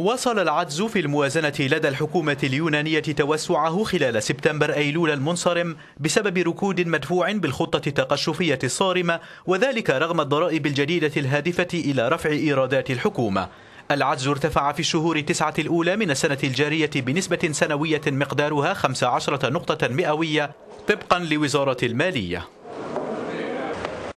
وصل العجز في الموازنة لدى الحكومة اليونانية توسعه خلال سبتمبر أيلول المنصرم بسبب ركود مدفوع بالخطة التقشفية الصارمة وذلك رغم الضرائب الجديدة الهادفة إلى رفع إيرادات الحكومة العجز ارتفع في الشهور التسعة الأولى من السنة الجارية بنسبة سنوية مقدارها 15 نقطة مئوية طبقا لوزارة المالية